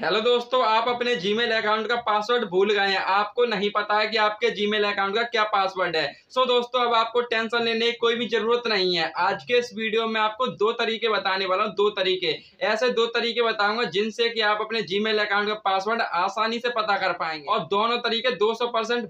hello दोस्तों आप अपने जीमेल अकाउंट का पासवर्ड भूल गए हैं आपको नहीं पता है कि आपके जीमेल अकाउंट का क्या पासवर्ड है सो so दोस्तों अब आपको टेंशन लेने की कोई भी जरूरत नहीं है आज के इस वीडियो में आपको दो तरीके बताने वाला हूँ दो तरीके ऐसे दो तरीके बताऊंगा जिनसे कि आप अपने जी अकाउंट का पासवर्ड आसानी से पता कर पाएंगे और दोनों तरीके दो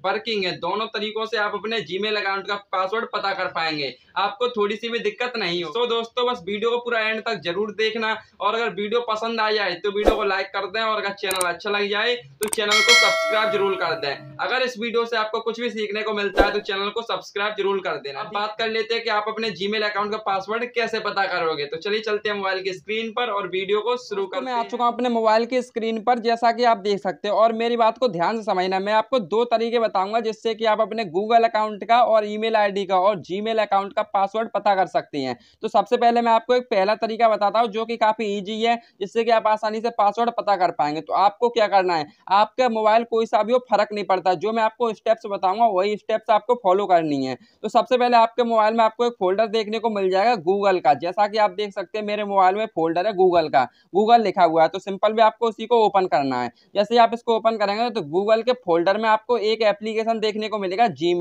वर्किंग है दोनों तरीकों से आप अपने जी अकाउंट का पासवर्ड पता कर पाएंगे आपको थोड़ी सी भी दिक्कत नहीं हो सो दोस्तों बस वीडियो को पूरा एंड तक जरूर देखना और अगर वीडियो पसंद आ जाए तो वीडियो को लाइक कर करते हैं और अगर चैनल अच्छा लग जाए तो चैनल को सब्सक्राइब जरूर कर दे अगर इस वीडियो से आपको कुछ भी सीखने को मिलता है तो चैनल को सब्सक्राइब जरूर कर देना बात कर लेते हैं कि आप अपने जीमेल अकाउंट का पासवर्ड कैसे पता करोगे तो चलिए चलते हैं मोबाइल की स्क्रीन पर और वीडियो को शुरू कर मैं आ चुका हूँ अपने मोबाइल की स्क्रीन पर जैसा की आप देख सकते हैं और मेरी बात को ध्यान से समझना मैं आपको दो तरीके बताऊंगा जिससे की आप अपने गूगल अकाउंट का और ई मेल का और जी अकाउंट का पासवर्ड पता कर सकती है तो सबसे पहले मैं आपको एक पहला तरीका बताता हूँ जो की काफी ईजी है जिससे की आप आसानी से पासवर्ड पता कर पाएंगे तो आपको क्या करना है आपके मोबाइल कोई सा भी हो फर्क नहीं पड़ता जो मैं आपको स्टेप्स बताऊंगा वही स्टेप्स आपको फॉलो करनी है तो सबसे पहले आपके मोबाइल में आपको एक फोल्डर देखने को मिल जाएगा गूगल का जैसा कि आप देख सकते हैं मेरे मोबाइल में फोल्डर है गूगल का गूगल लिखा हुआ है तो सिंपल भी आपको उसी को ओपन करना है जैसे आप इसको ओपन करेंगे तो गूगल के फोल्डर में आपको एक एप्लीकेशन देखने को मिलेगा जी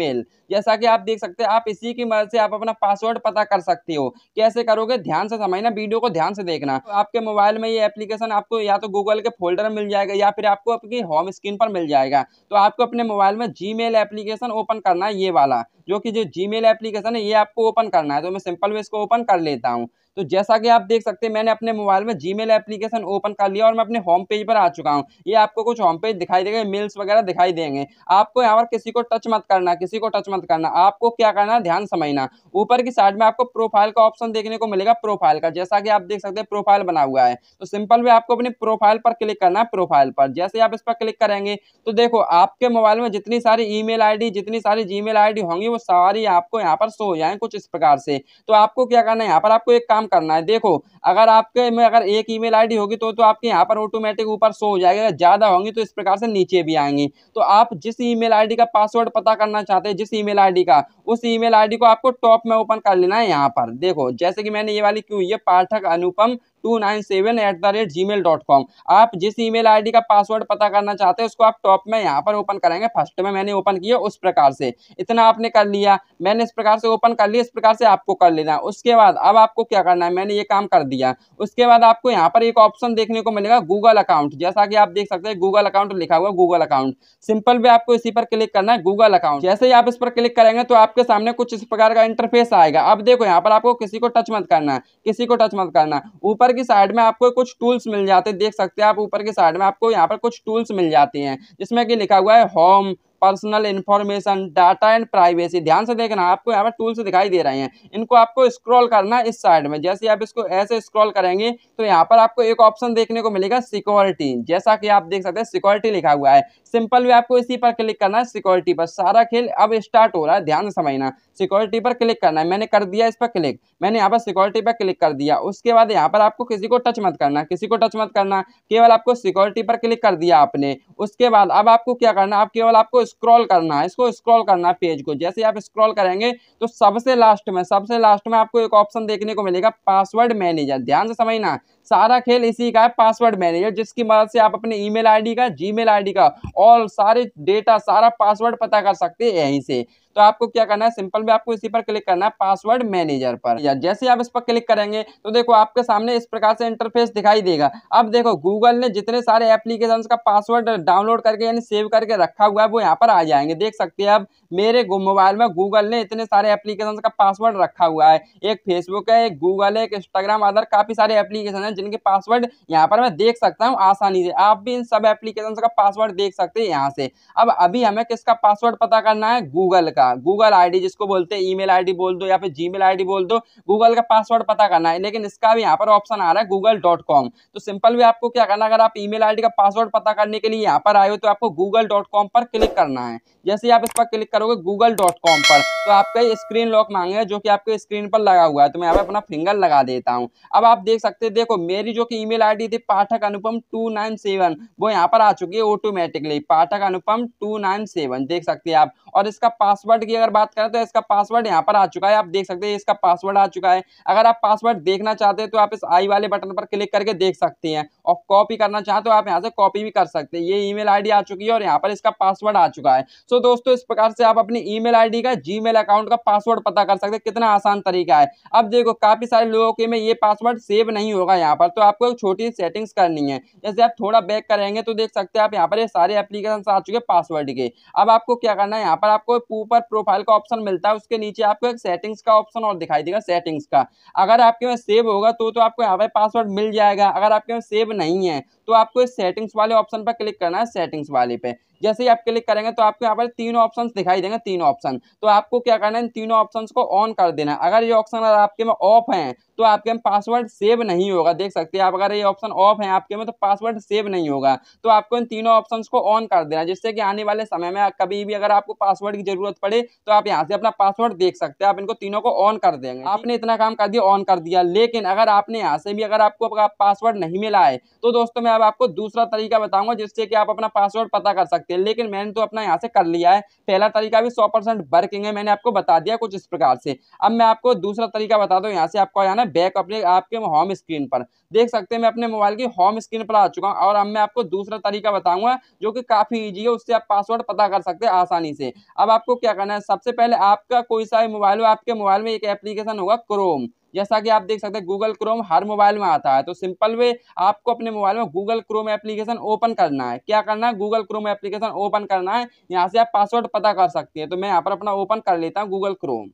जैसा कि आप देख सकते हैं आप इसी की मदद से आप अपना पासवर्ड पता कर सकते हो कैसे करोगे ध्यान से समझना वीडियो को ध्यान से देखना तो आपके मोबाइल में ये एप्लीकेशन आपको या तो गूगल के फोल्डर मिल जाएगा या फिर आपको आपकी होम स्क्रीन पर मिल जाएगा तो आपको अपने मोबाइल में जी एप्लीकेशन ओपन करना है ये वाला जो कि जो जी एप्लीकेशन है ये आपको ओपन करना है तो मैं सिंपल वे इसको ओपन कर लेता हूँ तो जैसा कि आप देख सकते हैं मैंने अपने मोबाइल में मेल एप्लीकेशन ओपन कर लिया और मैं अपने होम पेज पर आ चुका हूँ ये आपको कुछ होम पेज दिखाई देगा मेल्स वगैरह दिखाई देंगे आपको यहाँ पर किसी को टच मत करना किसी को टच मत करना आपको क्या करना ध्यान समझना ऊपर की साइड में आपको प्रोफाइल का ऑप्शन देखने को मिलेगा प्रोफाइल का जैसा कि आप देख सकते हैं प्रोफाइल बना हुआ है तो सिंपल वे आपको अपने प्रोफाइल पर क्लिक करना है प्रोफाइल पर जैसे आप इस पर क्लिक करेंगे तो देखो आपके मोबाइल में जितनी सारी ई मेल जितनी सारी जी मेल होंगी वो सारी आपको यहाँ पर शो हो जाए कुछ इस प्रकार से तो आपको क्या करना है यहाँ पर आपको एक काम काम करना है देखो अगर आपके में अगर एक ईमेल आईडी होगी तो तो आपके यहाँ पर ऑटोमेटिक ऊपर शो हो जाएगा ज़्यादा होंगी तो इस प्रकार से नीचे भी आएंगी तो आप जिस ईमेल आईडी का पासवर्ड पता करना चाहते हैं जिस ईमेल आईडी का उस ईमेल आईडी को आपको टॉप में ओपन कर लेना है यहाँ पर देखो जैसे कि मैंने ये वाली क्यों ये Pathak Anupam two nine seven at the rate gmail dot com आप जिस ई मेल आई डी का पासवर्ड पता करना चाहते हैं उसको आप टॉप में यहाँ पर ओपन करेंगे फर्स्ट में मैंने ओपन किया उस प्रकार से इतना आपने कर लिया मैंने इस प्रकार से ओपन कर लिया इस प्रकार से आपको कर लेना उसके बाद अब आपको क्या करना है मैंने ये काम कर दिया उसके बाद आपको यहाँ पर एक ऑप्शन देखने को मिलेगा गूगल अकाउंट जैसा कि आप देख सकते हैं गूगल अकाउंट लिखा हुआ गूगल अकाउंट सिंपल भी आपको इसी पर क्लिक करना है गूगल अकाउंट जैसे ही आप इस पर क्लिक करेंगे तो आपके सामने कुछ इस प्रकार का इंटरफेस आएगा अब देखो यहाँ पर आपको किसी को टच मत करना किसी को टच मत करना ऊपर की साइड में आपको कुछ टूल्स मिल जाते हैं देख सकते हैं आप ऊपर की साइड में आपको यहाँ पर कुछ टूल्स मिल जाते हैं जिसमें कि लिखा हुआ है home personal information data and privacy ध्यान से देखना आपको यहाँ पर टूल्स दिखाई दे रहे हैं इनको आपको स्क्रॉल करना इस साइड में जैसे आप इसको ऐसे स्क्रॉल करेंगे तो यहाँ पर आपको एक ऑप्शन देखने को मिलेगा सिक्योरिटी जैसा कि आप देख सकते हैं सिक्योरिटी लिखा हुआ है सिंपल वे आपको इसी पर क्लिक करना है सिक्योरिटी पर सारा खेल अब स्टार्ट हो रहा है ध्यान समझना सिक्योरिटी पर क्लिक करना है मैंने कर दिया इस पर क्लिक मैंने यहाँ पर सिक्योरिटी पर क्लिक कर दिया उसके बाद यहाँ पर आपको किसी को टच मत करना किसी को टच मत करना केवल आपको सिक्योरिटी पर क्लिक कर दिया आपने उसके बाद अब आपको क्या करना आप केवल आपको स्क्रॉल करना है इसको स्क्रॉल करना है पेज को जैसे आप स्क्रॉल करेंगे तो सबसे लास्ट में सबसे लास्ट में आपको एक ऑप्शन देखने को मिलेगा पासवर्ड मैनेजर ध्यान से समझना सारा खेल इसी का है पासवर्ड मैनेजर जिसकी मदद से आप अपने ईमेल आईडी का जीमेल आईडी का और सारे डेटा सारा पासवर्ड पता कर सकते हैं यहीं से तो आपको क्या करना है सिंपल में आपको इसी पर क्लिक करना है पासवर्ड मैनेजर पर या जैसे आप इस पर क्लिक करेंगे तो देखो आपके सामने इस प्रकार से इंटरफेस दिखाई देगा अब देखो गूगल ने जितने सारे एप्लीकेशन का पासवर्ड डाउनलोड करके यानी सेव करके रखा हुआ है वो यहाँ पर आ जाएंगे देख सकते हैं अब मेरे मोबाइल में गूगल ने इतने सारे एप्लीकेशन का पासवर्ड रखा हुआ है एक फेसबुक है एक गूगल है एक इंस्टाग्राम अदर काफ़ी सारे एप्लीकेशन है जिनके पासवर्ड यहाँ पर मैं देख सकता हूँ आसानी से आप भी इन सब एप्लीकेशन का पासवर्ड देख सकते हैं यहाँ से अब अभी हमें किसका पासवर्ड पता करना है गूगल का गूगल आईडी जिसको बोलते हैं ईमेल आईडी बोल दो या फिर जीमेल आईडी बोल दो गूगल का पासवर्ड पता करना है लेकिन इसका भी यहाँ पर ऑप्शन आ रहा है गूगल डॉट कॉम तो सिंपल भी आपको क्या करना अगर आप ईमेल आईडी का पासवर्ड पता करने के लिए यहाँ पर आए हो तो आपको गूगल डॉट कॉम पर क्लिक करना है जैसे आप इस पर क्लिक करो करोगे गूगल डॉट कॉम पर तो आपका स्क्रीन लॉक मांगेगा जो कि आपके स्क्रीन पर लगा हुआ है तो मैं यहाँ पर अपना फिंगर लगा देता हूँ अब आप देख सकते हैं देखो मेरी जो कि ईमेल आईडी थी Pathak Anupam two nine seven वो यहाँ पर आ चुकी है automatically Pathak Anupam two nine seven देख सकते हैं आप और इसका पासवर्ड की अगर बात करें तो इसका पासवर्ड यहाँ पर आ चुका है आप देख सकते हैं इसका पासवर्ड आ चुका है अगर आप पासवर्ड देखना चाहते हैं तो आप इस आई वाले बटन पर क्लिक करके देख सकते हैं और कॉपी करना चाहते हो आप यहाँ से कॉपी भी कर सकते हैं ये ईमेल आईडी आ चुकी है और यहाँ पर इसका पासवर्ड आ चुका है सो दोस्तों इस प्रकार से आप अपनी ईमेल आईडी का जीमेल अकाउंट का पासवर्ड पता कर सकते हैं कितना आसान तरीका है अब देखो काफ़ी सारे लोगों के में ये पासवर्ड सेव नहीं होगा यहाँ पर तो आपको एक छोटी सेटिंग्स करनी है जैसे आप थोड़ा बैक करेंगे तो देख सकते हैं आप यहाँ पर ये सारे एप्लीकेशन आ चुके हैं पासवर्ड के अब आपको क्या करना है यहाँ पर आपको ऊपर प्रोफाइल का ऑप्शन मिलता है उसके नीचे आपको एक सेटिंग्स का ऑप्शन और दिखाई देगा सेटिंग्स का अगर आपके में सेव होगा तो तो आपको यहाँ पर पासवर्ड मिल जाएगा अगर आपके में सेव नहीं है तो आपको इस सेटिंग्स वाले ऑप्शन पर क्लिक करना है सेटिंग्स वाले पे जैसे ही आप क्लिक करेंगे तो आपको यहाँ पर तीनों ऑप्शन दिखाई देंगे तीन ऑप्शन तो आपको क्या करना है तीनों ऑप्शन को ऑन कर देना अगर ये ऑप्शन आपके में ऑफ हैं तो आपके में पासवर्ड सेव नहीं होगा देख सकते हैं आप अगर ये ऑप्शन ऑफ है आपके में तो पासवर्ड सेव नहीं होगा तो आपको इन तीनों ऑप्शन को ऑन कर देना जिससे कि आने वाले समय में कभी भी अगर आपको पासवर्ड की जरूरत पड़े तो आप यहाँ से अपना पासवर्ड देख सकते हैं आप इनको तीनों को ऑन कर देंगे आपने इतना काम कर दिया ऑन कर दिया लेकिन अगर आपने यहाँ से भी अगर आपको पासवर्ड नहीं मिला है तो दोस्तों मैं अब आपको दूसरा तरीका बताऊंगा जिससे कि आप अपना पासवर्ड पता कर सकते हैं सकते हैं लेकिन मैंने तो अपना यहाँ से कर लिया है पहला तरीका भी सौ परसेंट वर्किंग है मैंने आपको बता दिया कुछ इस प्रकार से अब मैं आपको दूसरा तरीका बता दूँ यहाँ से आपको आना बैक अपने आपके होम स्क्रीन पर देख सकते हैं मैं अपने मोबाइल की होम स्क्रीन पर आ चुका हूँ और अब मैं आपको दूसरा तरीका बताऊंगा जो कि काफ़ी ईजी है उससे आप पासवर्ड पता कर सकते हैं आसानी से अब आपको क्या करना है सबसे पहले आपका कोई सा मोबाइल हो आपके मोबाइल में एक एप्लीकेशन होगा क्रोम जैसा कि आप देख सकते हैं गूगल क्रोम हर मोबाइल में आता है तो सिंपल वे आपको अपने मोबाइल में गूगल क्रोम एप्लीकेशन ओपन करना है क्या करना है गूगल क्रोम एप्लीकेशन ओपन करना है यहाँ से आप पासवर्ड पता कर सकते हैं तो मैं यहाँ पर अपना ओपन कर लेता हूँ गूगल क्रोम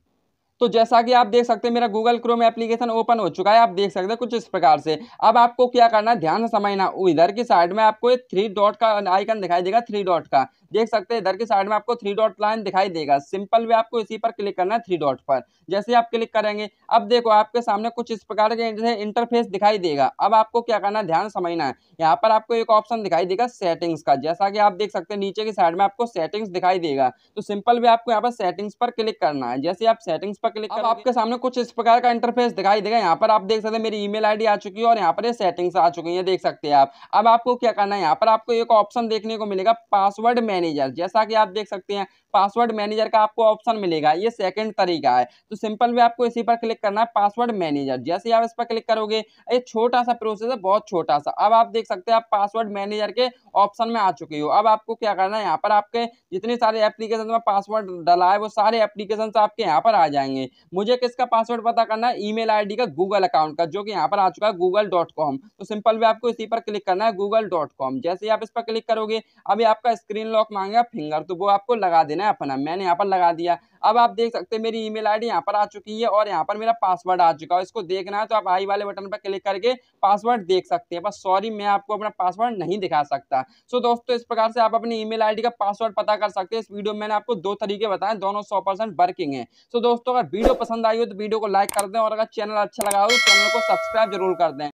तो जैसा कि आप देख सकते हैं मेरा गूगल क्रोम एप्लीकेशन ओपन हो चुका है आप देख सकते हैं कुछ इस प्रकार से अब आपको क्या करना है ध्यान से समझना इधर की साइड में आपको थ्री डॉट का आइकन दिखाई देगा थ्री डॉट का देख सकते हैं इधर की साइड में आपको थ्री डॉट लाइन दिखाई देगा सिंपल वे आपको इसी पर क्लिक करना है थ्री डॉट पर जैसे आप क्लिक करेंगे अब देखो आपके सामने कुछ इस प्रकार के इंटरफेस दिखाई देगा अब आपको क्या करना है ध्यान समझना है यहाँ पर आपको एक ऑप्शन दिखाई देगा सेटिंग्स का जैसा कि आप देख सकते हैं नीचे की साइड में आपको सेटिंग्स दिखाई देगा तो सिंपल वे आपको यहाँ पर सेटिंग्स पर क्लिक करना है जैसे आप सेटिंग्स पर क्लिक अब आपके सामने कुछ इस प्रकार का इंटरफेस दिखाई देगा यहाँ पर आप देख सकते हैं मेरी ईमेल आईडी आ चुकी है और यहाँ पर ये सेटिंग्स आ चुकी है देख सकते हैं आप अब आपको क्या करना है यहाँ पर आपको एक ऑप्शन देखने को मिलेगा पासवर्ड मैनेजर जैसा कि आप देख सकते हैं पासवर्ड मैनेजर का आपको ऑप्शन मिलेगा ये सेकंड तरीका है तो सिंपल वे आपको इसी पर क्लिक करना है पासवर्ड मैनेजर जैसे आप इस पर क्लिक करोगे ये छोटा सा प्रोसेस है बहुत छोटा सा अब आप देख सकते हैं आप पासवर्ड मैनेजर के ऑप्शन में आ चुके हो अब आपको क्या करना है यहाँ पर आपके जितने सारे एप्लीकेशन में पासवर्ड डला है वो सारे एप्लीकेशन आपके यहाँ पर आ जाएंगे देंगे मुझे किसका पासवर्ड पता करना है ईमेल आईडी का गूगल अकाउंट का जो कि यहाँ पर आ चुका है गूगल डॉट कॉम तो सिंपल वे आपको इसी पर क्लिक करना है गूगल डॉट कॉम जैसे आप इस पर क्लिक करोगे अभी आपका स्क्रीन लॉक मांगेगा फिंगर तो वो आपको लगा देना है अपना मैंने यहाँ पर लगा दिया अब आप देख सकते हैं मेरी ईमेल आईडी यहाँ पर आ चुकी है और यहाँ पर मेरा पासवर्ड आ चुका है इसको देखना है तो आप आई वाले बटन पर क्लिक करके पासवर्ड देख सकते हैं बस सॉरी मैं आपको अपना पासवर्ड नहीं दिखा सकता सो so, दोस्तों इस प्रकार से आप अपनी ई मेल का पासवर्ड पता कर सकते हैं इस वीडियो में मैंने आपको दो तरीके बताए दोनों सौ वर्किंग है सो दोस्तों अगर वीडियो पसंद आई हो तो वीडियो को लाइक कर दें और अगर चैनल अच्छा लगा हो तो चैनल को सब्सक्राइब जरूर कर दें